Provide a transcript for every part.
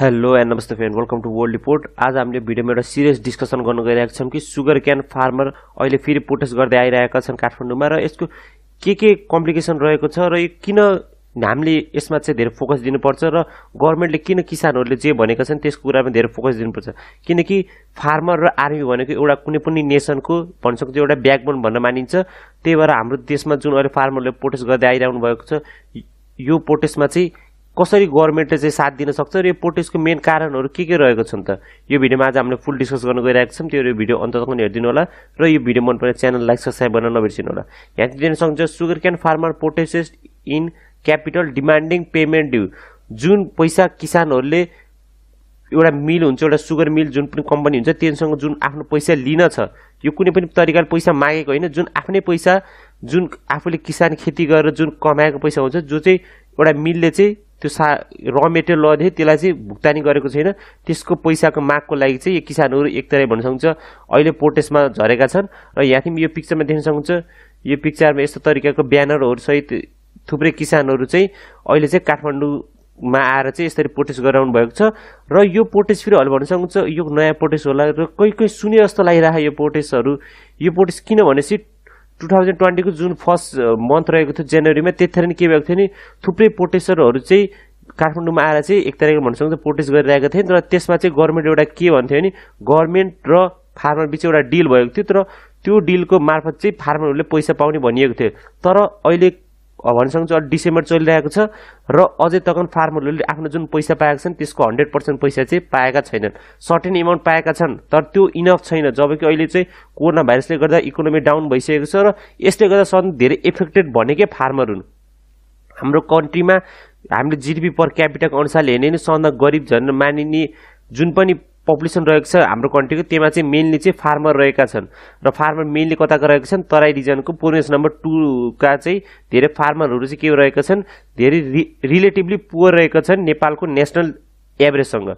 hello and namaste friend welcome to world report आज हामीले भिडियोमा एउटा सिरियस डिस्कसन गर्नु गइरहेको छौँ कि सुगर क्यान फार्मर अहिले फेरि प्रोटेस्ट गर्दै आइरहेका छन् काठमाडौँमा र यसको के के कम्प्लिकेसन रहेको छ र यो किन हामीले यसमा चाहिँ धेरै फोकस दिनुपर्छ र गभर्मेन्टले किन किसानहरूले जे भनेका छन् त्यसको कुरामा धेरै फोकस दिनुपर्छ किनकि फार्मर र आर्मी भनेको एउटा कुनै पनि नेसनको भन्न सक्छ एउटा ब्याकबोन भन्न मानिन्छ त्यही भएर हाम्रो देशमा जुन अहिले फार्मरले प्रोटेस्ट गर्दै आइरहनु भएको छ यो प्रोटेस्टमा चाहिँ कसरी गभर्मेन्टले चाहिँ साथ दिन सक्छ र यो प्रोटेस्टको मेन कारणहरू के के रहेको छन् त यो भिडियोमा आज हामीले फुल डिस्कस गर्न गइरहेको छौँ त्यो भिडियो पनि हेरिदिनु होला र यो भिडियो मन परे च्यानल लाइक सब्सक्राइब गर्न नबिर्सिनु होला यहाँ दिन सक्छ sugar cane farmer protest in capital demanding payment due जुन पैसा किसानहरूले एउटा मिल हुन्छ एउटा सुगर मिल जुन पनि कम्पनी हुन्छ त्यससँग जुन आफ्नो पैसा लिन छ यो कुनै पनि तरिकाले पैसा मागेको होइन जुन आफ्नै पैसा जुन आफूले किसान खेती गरेर जुन कमाएको पैसा हुन्छ जो चाहिँ एउटा मिलले चाहिँ त्यो सा र मेटेरियल लग्यो त्यसलाई चाहिँ भुक्तानी गरेको छैन त्यसको पैसाको मागको लागि चाहिँ यो किसानहरू एक तराई भन्न सक्छ अहिले प्रोटेस्टमा झरेका छन् र यहाँ यहाँदेखि यो पिक्चरमा देख्न सक्छ यो पिक्चरमा यस्तो तरिकाको ब्यानरहरूसहित थुप्रै किसानहरू चाहिँ अहिले चाहिँ काठमाडौँमा आएर चाहिँ यसरी प्रोटेस्ट गराउनु भएको छ र यो प्रोटेस्ट फेरि अहिले भन्न सक्नुहुन्छ यो नयाँ प्रोटेस्ट होला र कोही कोही सुने जस्तो लागिरहेको यो पोटेसहरू यो प्रोटेस्ट किन भनेपछि टु थाउजन्ड ट्वेन्टीको जुन फर्स्ट मन्थ रहेको थियो जनवरीमा त्यतिखेर के भएको थियो नि थुप्रै प्रोटेस्टरहरू चाहिँ काठमाडौँमा आएर चाहिँ एक तारिक भन्नुसक्छ प्रोटेस्ट गरिरहेको थिएँ तर त्यसमा चाहिँ गभर्मेन्ट एउटा के भन्थ्यो भने गभर्मेन्ट र फार्मर बिच एउटा डिल भएको थियो तर त्यो डिलको मार्फत चाहिँ फार्मरहरूले पैसा पाउने भनिएको थियो तर अहिले भनेसँग चाहिँ डिसेम्बर चलिरहेको छ र अझै तकन फार्मरहरूले आफ्नो जुन पैसा पाएका छन् त्यसको हन्ड्रेड पर्सेन्ट पैसा चाहिँ पाएका छैनन् सर्टेन एमाउन्ट पाएका छन् तर त्यो इनफ छैन जबकि अहिले चाहिँ कोरोना भाइरसले गर्दा इकोनोमी डाउन भइसकेको छ र यसले गर्दा सन् धेरै इफेक्टेड भनेकै फार्मर हुन् हाम्रो कन्ट्रीमा हामीले जिडिपी पर क्यापिटलको अनुसारले हेर्ने नै सधैँ गरिब झन् मानिने जुन पनि पपुलेसन रहेको छ हाम्रो कन्ट्रीको त्यसमा चाहिँ मेनली चाहिँ फार्मर रहेका छन् र फार्मर मेनली कताको रहेका छन् तराई रिजनको पोर्नेस नम्बर टूका चाहिँ धेरै फार्मरहरू चाहिँ के रहेका छन् धेरै रि रिलेटिभली पुवर रहेका छन् नेपालको नेसनल एभरेजसँग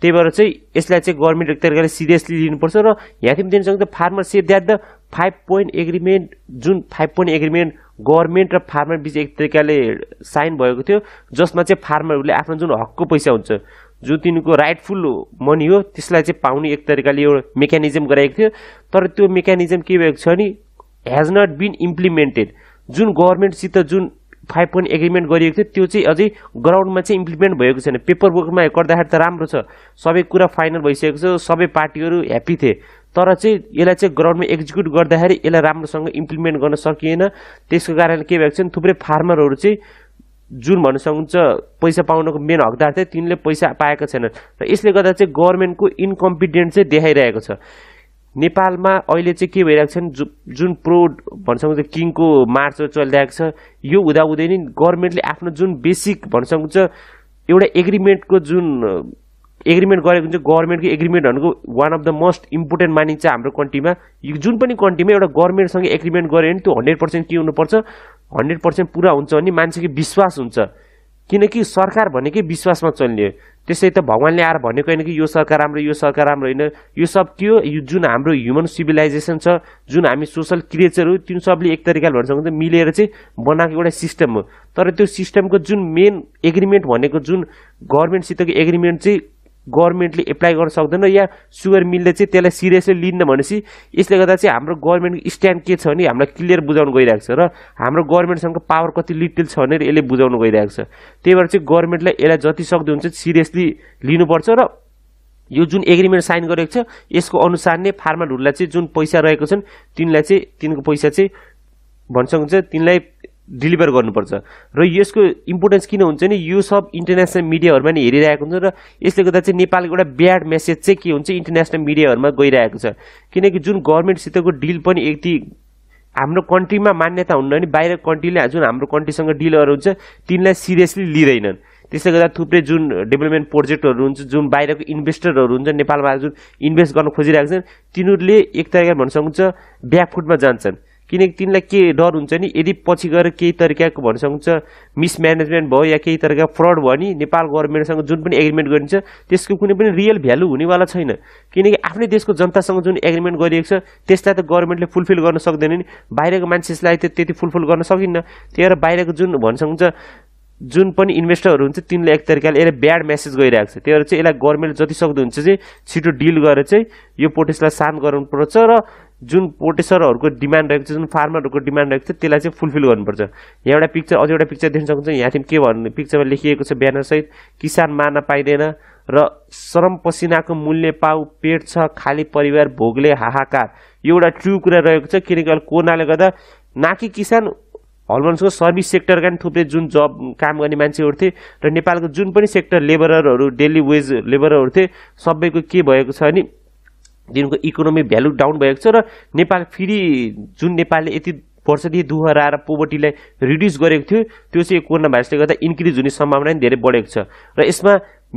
त्यही भएर चाहिँ यसलाई चाहिँ गभर्मेन्ट एक तरिकाले सिरियसली लिनुपर्छ र यहाँ पनि दिनसँग त farmer say that the five point agreement जुन फाइभ पोइन्ट एग्रिमेन्ट गभर्मेन्ट र फार्मर बिच एक तरिकाले साइन भएको थियो जसमा चाहिँ फार्मरहरूले आफ्नो जुन हकको पैसा हुन्छ जो तिनको राइटफुल मनी हो त्यसलाई चाहिँ पाउने एक तरिकाले एउटा मेकानिजम गराएको थियो तर त्यो मेकानिजम के भएको छ भने हेज नट बिन इम्प्लिमेन्टेड जुन गभर्मेन्टसित जुन फाइभ पोइन्ट एग्रिमेन्ट गरिएको थियो त्यो चाहिँ अझै ग्राउन्डमा चाहिँ इम्प्लिमेन्ट भएको छैन पेपर वर्कमा गर्दाखेरि त राम्रो छ सबै कुरा फाइनल भइसकेको छ सबै पार्टीहरू ह्याप्पी थिए तर चाहिँ यसलाई चाहिँ ग्राउन्डमा एक्जिक्युट गर्दाखेरि यसलाई राम्रोसँग इम्प्लिमेन्ट गर्न सकिएन त्यसको कारणले के भएको छ भने थुप्रै फार्मरहरू चाहिँ जुन भन्न सकिन्छ पैसा पाउनको मेन हकदार थिए तिनले पैसा पाएको छैनन् र यसले गर्दा चाहिँ गभर्मेन्टको इन्कम्पिटेन्ट चाहिँ देखाइरहेको छ नेपालमा अहिले चाहिँ के भइरहेको छ जु जुन प्रो सकिन्छ किङको मार्च चलिरहेको छ यो हुँदाहुँदै नै गभर्मेन्टले आफ्नो जुन बेसिक भन्न सकिन्छ एउटा एग्रिमेन्टको जुन एग्रिमेन्ट गरेको हुन्छ गभर्मेन्टको एग्रिमेन्टहरूको one of the most important मानिन्छ हाम्रो कन्ट्रीमा जुन पनि कन्ट्रीमा एउटा गभर्मेन्टसँग एग्रिमेन्ट गऱ्यो भने त्यो हन्ड्रेड पर्सेन्ट के हुनुपर्छ हन्ड्रेड पर्सेन्ट पुरा हुन्छ भने मान्छेको विश्वास हुन्छ किनकि सरकार भनेकै विश्वासमा चल्ने त्यसै त भगवान्ले आएर भनेको होइन कि यो सरकार राम्रो यो सरकार राम्रो होइन यो सब के हो यो जुन हाम्रो ह्युमन सिभिलाइजेसन छ जुन हामी सोसल क्रिएचर हो त्यो सबले एक तरिकाले भन्न भने मिलेर चाहिँ बनाएको एउटा सिस्टम हो तर त्यो सिस्टमको जुन मेन एग्रिमेन्ट भनेको जुन गभर्मेन्टसितको एग्रिमेन्ट चाहिँ गभर्मेन्टले एप्लाई गर्न सक्दैन या सुगर मिलले चाहिँ त्यसलाई सिरियसली लिन्न भनेपछि यसले गर्दा चाहिँ हाम्रो गभर्मेन्टको स्ट्यान्ड के छ भने हामीलाई क्लियर बुझाउनु गइरहेको छ र हाम्रो गभर्मेन्टसँग पावर कति लिटिल छ भनेर यसले बुझाउनु गइरहेको छ त्यही भएर चाहिँ गभर्मेन्टलाई यसलाई जति सक्दो हुन्छ सिरियसली लिनुपर्छ र यो जुन एग्रिमेन्ट साइन गरेको छ यसको अनुसार नै फार्मरहरूलाई चाहिँ जुन पैसा रहेको छन् तिनलाई चाहिँ तिनको पैसा चाहिँ भन्छ तिनलाई डेलिभर गर्नुपर्छ र यसको इम्पोर्टेन्स किन हुन्छ नि यो सब इन्टरनेसनल मिडियाहरूमा नि हेरिरहेको हुन्छ र यसले गर्दा चाहिँ नेपालको एउटा ब्याड मेसेज चाहिँ के हुन्छ इन्टरनेसनल मिडियाहरूमा गइरहेको छ किनकि जुन गभर्मेन्टसितको डिल पनि यति हाम्रो कन्ट्रीमा मान्यता हुन्न भने बाहिर कन्ट्रीले जुन हाम्रो कन्ट्रीसँग डिलहरू हुन्छ तिनलाई सिरियसली लिँदैनन् त्यसले गर्दा थुप्रै जुन डेभलपमेन्ट प्रोजेक्टहरू हुन्छ जुन बाहिरको इन्भेस्टरहरू हुन्छ नेपालमा जुन इन्भेस्ट गर्न खोजिरहेको छन् तिनीहरूले एक तरिकाले भन्न सक्छ ब्याकफुटमा जान्छन् किनकि तिनलाई के डर हुन्छ नि यदि पछि गएर केही तरिकाको भनिसक्छ मिसम्यानेजमेन्ट भयो या केही तरिका फ्रड भयो नि नेपाल गभर्मेन्टसँग जुन पनि एग्रिमेन्ट गरिन्छ त्यसको कुनै पनि रियल भ्यालु हुनेवाला छैन किनकि आफ्नै देशको जनतासँग जुन एग्रिमेन्ट गरिएको छ त्यसलाई त गभर्मेन्टले फुलफिल गर्न सक्दैन नि बाहिरको मान्छेलाई त त्यति फुलफिल गर्न सकिन्न त्यही भएर बाहिरको जुन भनिसक्छ जुन पनि इन्भेस्टरहरू हुन्छ तिनले एक तरिकाले यसलाई ब्याड मेसेज गइरहेको छ त्यही भएर चाहिँ यसलाई गभर्मेन्टले जति सक्दो हुन्छ चाहिँ छिटो डिल गरेर चाहिँ यो पोटेसलाई शान्त पर्छ र जुन पोटेसरहरूको डिमान्ड रहेको छ जुन फार्मरहरूको डिमान्ड रहेको छ त्यसलाई चाहिँ फुलफिल गर्नुपर्छ यहाँ एउटा पिक्चर अझै एउटा पिक्चर देख्न सक्नुहुन्छ चाहिँ के भन्नु पिक्चरमा लेखिएको छ ब्यानरसहित किसान मार्न पाइँदैन र श्रम पसिनाको मूल्य पाउ पेट छ खाली परिवार भोगले हाहाकार यो एउटा ट्रु कुरा रहेको छ किनकि अहिले कोरोनाले गर्दा कि किसान हलमन्सको सर्भिस सेक्टरका पनि थुप्रै जुन जब काम गर्ने मान्छेहरू थिए र नेपालको जुन पनि सेक्टर लेबररहरू डेली वेज लेबररहरू थिए सबैको के भएको छ भने दिनको इकोनोमी भ्यालु डाउन भएको छ र नेपाल फेरि जुन नेपालले यति वर्षदेखि दोहोऱ्याएर पोभर्टीलाई रिड्युस गरेको थियो त्यो चाहिँ कोरोना भाइरसले गर्दा इन्क्रिज हुने सम्भावना पनि धेरै बढेको छ र यसमा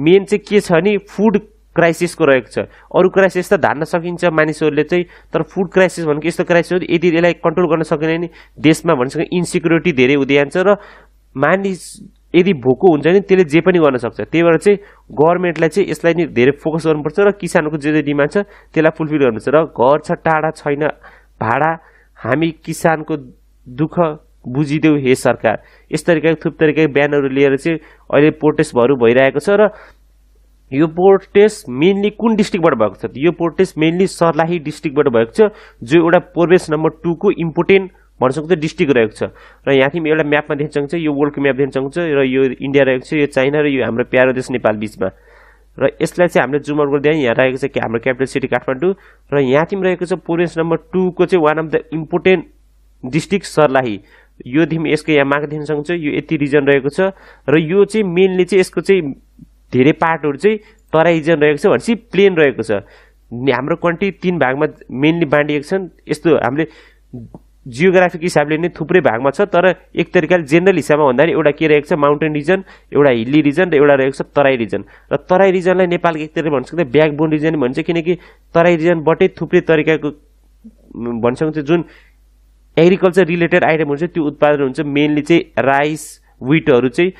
मेन चाहिँ के छ भने फुड क्राइसिसको रहेको छ अरू क्राइसिस त धान्न सकिन्छ मानिसहरूले चाहिँ तर फुड क्राइसिस भनेको यस्तो क्राइसिस हो यदि यसलाई कन्ट्रोल गर्न सकेन भने देशमा भनिसक्यो इन्सिक्युरिटी धेरै हुँदै जान्छ र मानिस यदि भोको हुन्छ भने त्यसले जे पनि गर्न सक्छ त्यही भएर चाहिँ गभर्मेन्टलाई चाहिँ यसलाई नै धेरै फोकस गर्नुपर्छ र किसानको जे जे डिमान्ड छ त्यसलाई फुलफिल गर्नुपर्छ र घर छ टाढा छैन भाडा हामी किसानको दुःख बुझिदेऊ हे सरकार यस तरिकाको थुप तरिकाको बिहानहरू लिएर चाहिँ अहिले प्रोटेस्ट भइरहेको छ र यो प्रोटेस्ट मेन्ली कुन डिस्ट्रिक्टबाट भएको छ यो प्रोटेस्ट मेन्ली सर्लाही डिस्ट्रिक्टबाट भएको छ जो एउटा प्रोभेन्स नम्बर टूको इम्पोर्टेन्ट भनिसक्दो डिस्ट्रिक्ट रहेको छ र यहाँ तिमी एउटा म्यापमा देख्न चाहन्छ यो वर्ल्डको म्याप देख्न सक्छ र यो इन्डिया रहेको छ यो चाइना र यो हाम्रो प्यारो देश नेपाल बिचमा र यसलाई चाहिँ हामीले जुम आउट गर्दै यहाँ रहेको छ कि हाम्रो क्यापिटल सिटी काठमाडौँ र यहाँ तिमी रहेको छ प्रोभिन्स नम्बर टूको चाहिँ one of the important district Sarlahi योदेखि यसको यहाँ माग दिन सक्छ यो यति रिजन रहेको छ र यो चाहिँ मेनली चाहिँ यसको चाहिँ धेरै पार्टहरू चाहिँ तराई रिजन रहेको छ भनेपछि प्लेन रहेको छ हाम्रो कन्ट्री तिन भागमा मेनली बाँडिएको छन् यस्तो हामीले जियोग्राफिक हिसाबले नै थुप्रै भागमा छ तर एक तरिकाले जेनरल हिसाबमा भन्दाखेरि एउटा के रहेको छ माउन्टेन रिजन एउटा हिल्ली रिजन र एउटा रहेको छ तराई रिजन र तराई रिजनलाई नेपालको एक तरिका भन्न सक्दा ब्याकबोन रिजन भन्छ किनकि तराई रिजनबाटै थुप्रै तरिकाको भन्न सक्छ जुन एग्रिकल्चर रिलेटेड आइटम हुन्छ त्यो उत्पादन हुन्छ मेनली चाहिँ राइस विटहरू चाहिँ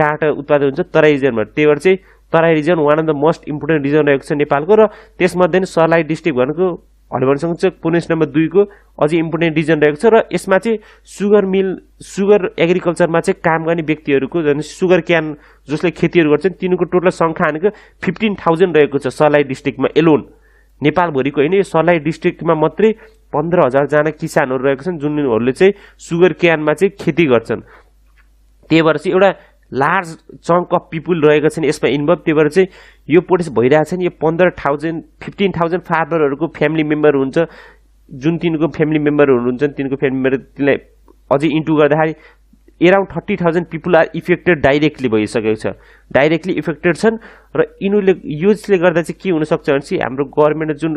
काट उत्पादन हुन्छ तराई रिजनबाट त्यही भएर चाहिँ Terai region one of the most important region रहेको छ नेपालको र त्यसमध्ये नै सर्लाही डिस्ट्रिक्ट भनेको हनुमान चाहिँ पुनेस नम्बर दुईको अझै इम्पोर्टेन्ट रिजन रहेको छ र यसमा चाहिँ सुगर मिल सुगर एग्रिकल्चरमा चाहिँ काम गर्ने व्यक्तिहरूको झन् सुगर क्यान जसले खेतीहरू गर्छन् तिनीहरूको टोटल सङ्ख्या भनेको फिफ्टिन थाउजन्ड रहेको छ सर्लाही डिस्ट्रिक्टमा एलोन नेपालभरिको होइन यो सर्लाही डिस्ट्रिक्टमा मात्रै पन्ध्र हजारजना किसानहरू रहेको छन् जुनहरूले चाहिँ सुगर क्यानमा चाहिँ खेती गर्छन् त्यही भएर चाहिँ एउटा लार्ज चङ्क अफ पिपुल रहेका छन् यसमा इन्भल्भ त्यही भएर चाहिँ यो भइरहेको भइरहेछ नि यो पन्ध्र थाउजन्ड फिफ्टिन थाउजन्ड फार्मरहरूको फ्यामिली मेम्बर हुन्छ जुन तिनको फ्यामिली मेम्बरहरू हुनुहुन्छ तिनको फ्यामिली मेम्बर तिनलाई अझै इन्टु गर्दाखेरि around thirty thousand people are affected directly भइसकेको छ डाइरेक्टली इफेक्टेड छन् र यिनीहरूले यसले गर्दा चाहिँ के हुनसक्छ भने चाहिँ हाम्रो गभर्मेन्टले जुन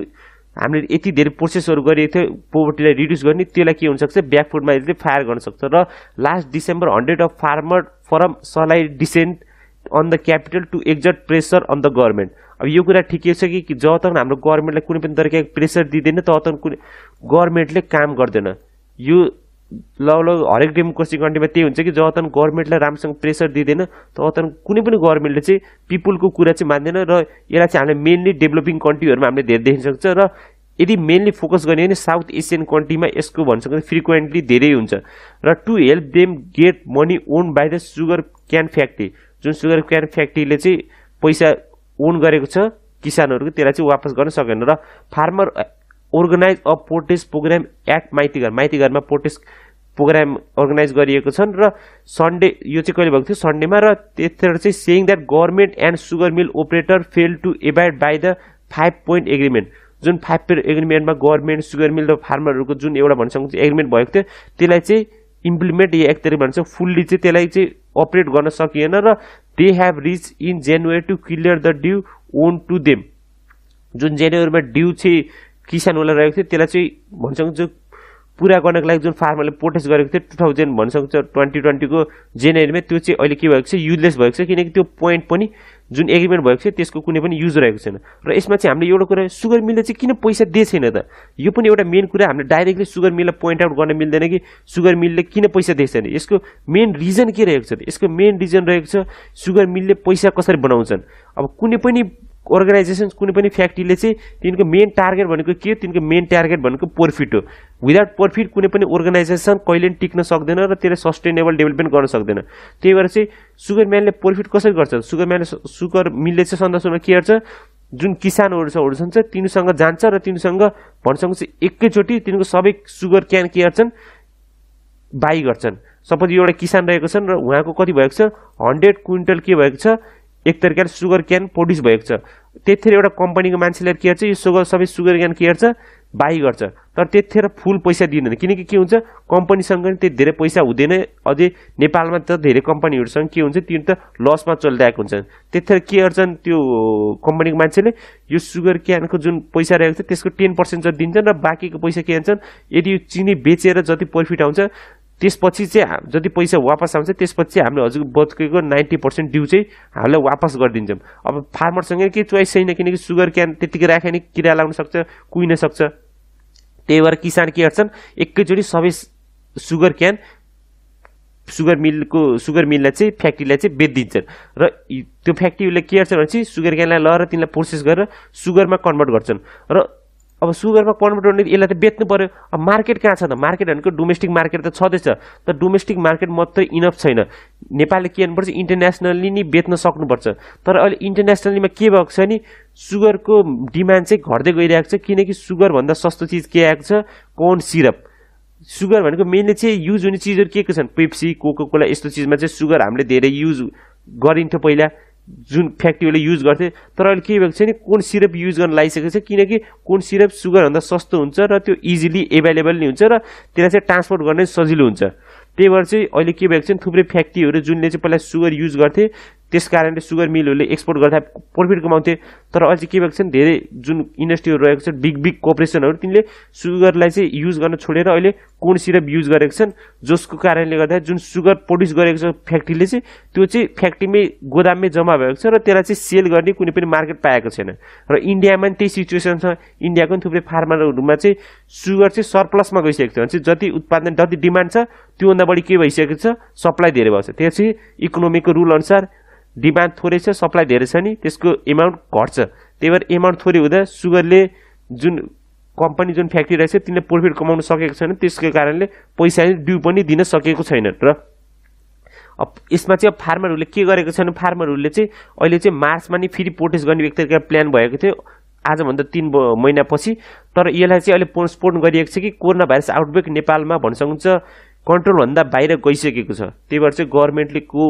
हामीले यति धेरै प्रोसेसहरू गरिएको थियो पोभर्टीलाई रिड्युस गर्ने त्यसलाई के हुनसक्छ ब्याकफुडमा यसले फायर गर्न सक्छ र last December hundred of farmer from Sarlahi descent on the capital to exert pressure on the government अब यो कुरा ठिकै छ कि जब तक हाम्रो गभर्मेन्टलाई कुनै पनि तरिकाको प्रेसर दिँदैन तब तक कुनै गभर्मेन्टले काम गर्दैन यो लगभग हरेक डेमोक्रेसी कन्ट्रीमा त्यही हुन्छ कि जब तक गभर्मेन्टलाई राम्रोसँग प्रेसर दिँदैन तब तक कुनै पनि गभर्मेन्टले चाहिँ पिपुलको कुरा चाहिँ मान्दैन र यसलाई चाहिँ हामीले मेनली डेभलपिङ कन्ट्रीहरूमा हामीले धेरै देख्न सक्छ र यदि मेनली फोकस गर्ने भने साउथ एसियन कन्ट्रीमा यसको भन्छ फ्रिक्वेन्टली धेरै हुन्छ र to help them get money owed by the sugar cane factory जुन सुगर क्यान फ्याक्ट्रीले चाहिँ पैसा ओन गरेको छ किसानहरूको त्यसलाई चाहिँ वापस गर्न सकेन र farmer organize a protest program at Maitighar माइतीघरमा पोर्टेस प्रोग्राम अर्गनाइज गरिएको छन् र सन्डे यो चाहिँ कहिले भएको थियो सन्डेमा र त्यतिखेर चाहिँ saying that government and sugar mill operator fail to abide by the five point agreement जुन फाइभ पोइन्ट एग्रिमेन्टमा गभर्मेन्ट सुगर मिल र फार्मरहरूको जुन एउटा भन्छ एग्रिमेन्ट भएको थियो त्यसलाई चाहिँ इम्प्लिमेन्ट या एक तरिक भन्छ फुल्ली चाहिँ त्यसलाई चाहिँ अपरेट गर्न सकिएन र they have reach in January to clear the due owed to them जुन जनवरीमा ड्यु चाहिँ किसानहरूलाई रहेको थियो त्यसलाई चाहिँ जो पुरा गर्नको लागि जुन फार्मरले प्रोटेस्ट गरेको थियो टु थाउजन्ड भनिसक्छ ट्वेन्टी ट्वेन्टीको जनवरीमा त्यो चाहिँ अहिले के भएको छ युजलेस भएको छ किनकि त्यो पोइन्ट पनि जुन एग्रिमेन्ट भएको थियो त्यसको कुनै पनि युज रहेको छैन र यसमा चाहिँ हामीले एउटा कुरा सुगर मिलले चाहिँ किन पैसा दिएको छैन त यो पनि एउटा मेन कुरा हामीले डाइरेक्टली सुगर मिललाई पोइन्ट आउट गर्न मिल्दैन कि सुगर मिलले किन पैसा दिएको छैन यसको मेन रिजन के रहेको छ यसको मेन रिजन रहेको छ सुगर मिलले पैसा कसरी बनाउँछन् अब कुनै पनि अर्गनाइजेसन कुनै पनि फ्याक्ट्रीले चाहिँ तिनको मेन टार्गेट भनेको के हो तिनको मेन टार्गेट भनेको प्रफिट हो विदाउट प्रफिट कुनै पनि अर्गनाइजेसन कहिले पनि टिक्न सक्दैन र त्यसले सस्टेनेबल डेभलपमेन्ट गर्न सक्दैन त्यही भएर चाहिँ सुगर म्यानले प्रफिट कसरी गर्छ सुगर म्यानले सुगर मिलले चाहिँ सन्दर्भमा के गर्छ जुन किसानहरू छ हुन्छ चाहिँ तिनीसँग जान्छ र तिनीसँग भनसँग चाहिँ एकैचोटि तिनको सबै सुगर क्यान के गर्छन् बाई गर्छन् सपोज एउटा किसान रहेको छन् र उहाँको कति भएको छ हन्ड्रेड क्विन्टल के भएको छ एक तरिकाले सुगर क्यान प्रड्युस भएको छ त्यतिखेर एउटा कम्पनीको मान्छेले के गर्छ यो सुगर सबै सुगर क्यान के गर्छ बाई गर्छ तर त्यतिखेर फुल पैसा दिँदैन किनकि के हुन्छ कम्पनीसँग पनि त्यति धेरै पैसा हुँदैन अझै नेपालमा त धेरै कम्पनीहरूसँग के हुन्छ तिनीहरू त लसमा चलिरहेको हुन्छन् त्यतिखेर के गर्छन् त्यो कम्पनीको मान्छेले यो सुगर क्यानको जुन पैसा रहेको छ त्यसको टेन पर्सेन्ट जति दिन्छन् र बाँकीको पैसा के हान्छन् यदि यो चिनी बेचेर जति प्रफिट आउँछ त्यसपछि चाहिँ जति पैसा वापस आउँछ त्यसपछि चाहिँ हामीले हजुर बत्केको नाइन्टी पर्सेन्ट ड्यु चाहिँ हामीलाई वापस गरिदिन्छौँ अब फार्मरसँग केही चोइस छैन किनकि सुगर क्यान त्यतिकै राख्यो भने किरा लाग्न सक्छ कुहिन सक्छ त्यही भएर किसान के गर्छन् एकैचोटि सबै सुगर क्यान सुगर मिलको सुगर मिललाई चाहिँ फ्याक्ट्रीलाई चाहिँ बेचिदिन्छन् र त्यो फ्याक्ट्रीले के गर्छ भने चाहिँ सुगर क्यानलाई लगाएर तिनलाई प्रोसेस गरेर सुगरमा कन्भर्ट गर्छन् र अब सुगरमा कन्भर्ट गर्ने यसलाई त बेच्नु पऱ्यो अब मार्केट कहाँ छ त मार्केट भनेको डोमेस्टिक मार्केट त छँदैछ त डोमेस्टिक मार्केट मात्रै इनफ छैन नेपालले के गर्नुपर्छ इन्टरनेसनल्ली नै बेच्न सक्नुपर्छ तर अहिले इन्टरनेसनल्लीमा के भएको छ नि सुगरको डिमान्ड चाहिँ घट्दै गइरहेको छ किनकि सुगरभन्दा सस्तो चिज के आएको छ कोन सिरप सुगर भनेको मेनली चाहिँ युज हुने चिजहरू के के छन् पेप्सी कोको कोला यस्तो चिजमा चाहिँ सुगर हामीले धेरै युज गरिन्थ्यो पहिला जुन फ्याक्ट्रीहरूले युज गर्थे तर अहिले के भएको छ नि कुन सिरप युज गर्न लागिसकेको छ किनकि कुन सिरप सुगरभन्दा सस्तो हुन्छ र त्यो इजिली एभाइलेबल नै हुन्छ र त्यसलाई चाहिँ ट्रान्सपोर्ट गर्न सजिलो हुन्छ त्यही भएर चाहिँ अहिले के भएको छ थुप्रै फ्याक्ट्रीहरू जुनले चाहिँ पहिला सुगर युज गर्थे त्यस कारणले सुगर मिलहरूले एक्सपोर्ट गर्दा प्रफिट कमाउँथे तर अहिले के भएको छ धेरै जुन इन्डस्ट्रीहरू रहेको छ बिग बिग कर्पोरेसनहरू तिनले सुगरलाई चाहिँ युज गर्न छोडेर अहिले कोन सिरप युज गरेको छन् जसको कारणले गर्दा जुन सुगर प्रड्युस गरेको छ फ्याक्ट्रीले चाहिँ त्यो चाहिँ फ्याक्ट्रीमै गोदाममै जम्मा भएको छ र त्यसलाई चाहिँ सेल गर्ने कुनै पनि मार्केट पाएको छैन र इन्डियामा पनि त्यही सिचुएसन छ इन्डियाको पनि थुप्रै फार्मरहरूमा चाहिँ सुगर चाहिँ सरप्लसमा गइसकेको छ भने चाहिँ जति उत्पादन जति डिमान्ड छ त्योभन्दा बढी के भइसकेको छ सप्लाई धेरै भएको छ त्यहाँ चाहिँ इकोनोमीको रुल अनुसार डिमान्ड थोरै छ सप्लाई धेरै छ नि त्यसको एमाउन्ट घट्छ त्यही भएर एमाउन्ट थोरै हुँदा सुगरले जुन कम्पनी जुन फ्याक्ट्री रहेछ तिनले प्रफिट कमाउन सकेको छैन त्यसको कारणले पैसा ड्यु पनि दिन सकेको छैन र अब यसमा चाहिँ अब फार्मरहरूले के गरेको छैन फार्मरहरूले चाहिँ अहिले चाहिँ मार्चमा नि फेरि प्रोटेस्ट गर्ने व्यक्तिका प्लान भएको थियो आजभन्दा तिन महिनापछि तर यसलाई चाहिँ अहिले पोस्टपोन गरिएको छ कि कोरोना भाइरस आउटब्रेक नेपालमा भन्न सकिन्छ कन्ट्रोलभन्दा बाहिर गइसकेको छ त्यही भएर चाहिँ गभर्मेन्टले को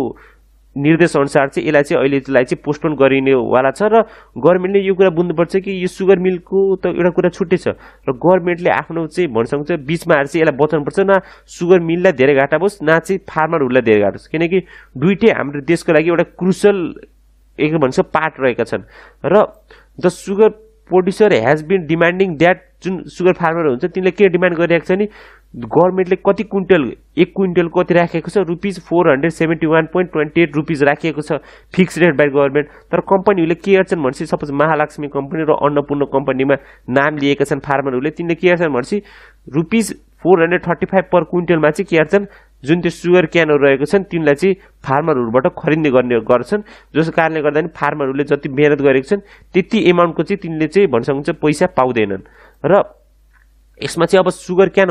निर्देशअनुसार चाहिँ यसलाई चाहिँ अहिलेलाई चाहिँ पोस्टपोन गरिनेवाला छ र गभर्मेन्टले यो कुरा बुझ्नुपर्छ कि यो सुगर मिलको त एउटा कुरा छुट्टै छ र गभर्मेन्टले आफ्नो चाहिँ भन्न बिचमा आएर चाहिँ यसलाई बचाउनुपर्छ न सुगर मिललाई धेरै घाटा होस् न चाहिँ फार्मरहरूलाई धेरै घाटा होस् किनकि दुइटै हाम्रो देशको लागि एउटा क्रुसल एक भन्छ पार्ट रहेका छन् र the sugar producer has been demanding that जुन सुगर फार्मर हुन्छ तिनीहरूले के डिमान्ड गरिरहेको छ नि गभर्मेन्टले कति क्विन्टल एक क्विन्टल कति राखेको छ rupees four hundred seventy one point twenty eight rupees राखिएको छ फिक्स रेट बाई गभर्मेन्ट तर कम्पनीहरूले के गर्छन् भनेपछि सपोज महालक्ष्मी कम्पनी र अन्नपूर्ण कम्पनीमा नाम लिएका छन् फार्मरहरूले तिनले के गर्छन् भनेपछि rupees four hundred thirty five per क्विन्टलमा चाहिँ के गर्छन् जुन त्यो सुगर क्यानहरू रहेको छन् तिनलाई चाहिँ फार्मरहरूबाट खरिद गर्ने गर्छन् जसको कारणले गर्दाखेरि फार्मरहरूले जति मिहिनेत गरेको छन् त्यति एमाउन्टको चाहिँ तिनले चाहिँ भन्न सक्नुहुन्छ पैसा पाउँदैनन् र यसमा चाहिँ अब सुगर क्यान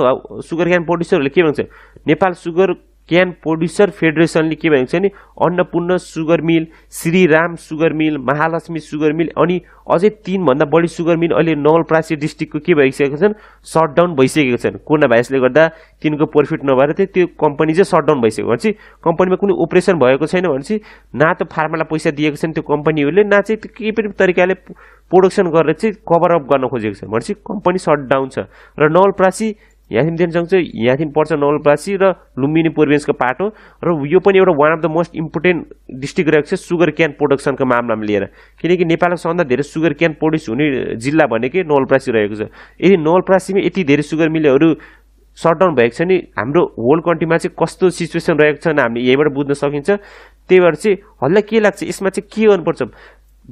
सुगर क्यान प्रड्युसरहरूले के भन्छ नेपाल सुगर क्यान प्रड्युसर फेडरेसनले के भनेको छ भने Annapurna sugar mill Shriram sugar mill Mahalaxmi sugar mill अनि अझै तिनभन्दा बढी सुगर मिल अहिले नवलप्रासी डिस्ट्रिक्टको के भइसकेको छन् सटडाउन भइसकेको छन् कोरोना भाइरसले गर्दा तिनको प्रफिट नभएर चाहिँ त्यो कम्पनी चाहिँ सटडाउन भइसक्यो भनेपछि कम्पनीमा कुनै अपरेसन भएको छैन भनेपछि न त फार्मालाई पैसा दिएको छन् त्यो कम्पनीहरूले न चाहिँ केही पनि तरिकाले प्रोडक्सन गरेर चाहिँ कभरअप गर्न खोजेको छ भनेपछि कम्पनी सटडाउन छ र नवलप्रासी याथिम देनसङ चाहिँ यहाँदेखि पर्छ नवलप्रासी र लुम्बिनी पूर्वेन्सको पार्ट हो र यो पनि एउटा one of the most important district रहेको छ सुगर क्यान प्रोडक्सनको मामलामा लिएर किनकि नेपालको सबभन्दा धेरै सुगर क्यान प्रड्युस हुने जिल्ला भनेकै नवलप्रासी रहेको छ यदि नवलप्रासीमा यति धेरै सुगर मिलहरू सटडाउन भएको छ नि हाम्रो होल कन्ट्रीमा चाहिँ कस्तो सिचुएसन रहेको छ भने हामीले यहीँबाट बुझ्न सकिन्छ त्यही भएर चाहिँ हल्ला के लाग्छ यसमा चाहिँ के गर्नुपर्छ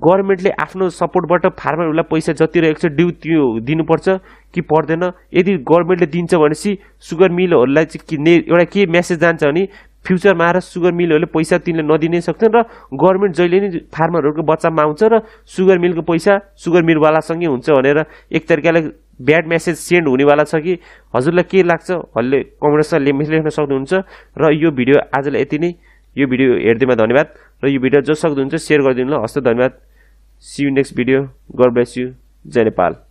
गभर्मेन्टले आफ्नो सपोर्टबाट फार्मरहरूलाई पैसा जति रहेको छ ड्यु त्यो दिनुपर्छ कि पर्दैन यदि गभर्मेन्टले दिन्छ भनेपछि सुगर मिलहरूलाई चाहिँ एउटा के म्यासेज जान्छ भने फ्युचरमा आएर सुगर मिलहरूले पैसा तिनले नदिनै सक्छन् र गभर्मेन्ट जहिले नै फार्मरहरूको बच्चामा आउँछ र सुगर मिलको पैसा सुगर मिलवालासँगै हुन्छ भनेर एक तरिकाले ब्याड म्यासेज सेन्ड हुनेवाला छ कि हजुरलाई के लाग्छ हल्ले कमेन्ट्समा लेख्न सक्नुहुन्छ र यो भिडियो आजलाई यति नै यो भिडियो हेरिदिएमा धन्यवाद र यो भिडियो जो सक्नुहुन्छ सेयर गरिदिनु ल हस्त धन्यवाद नेक्स्ट भिडियो गर्बेस्यू जय नेपाल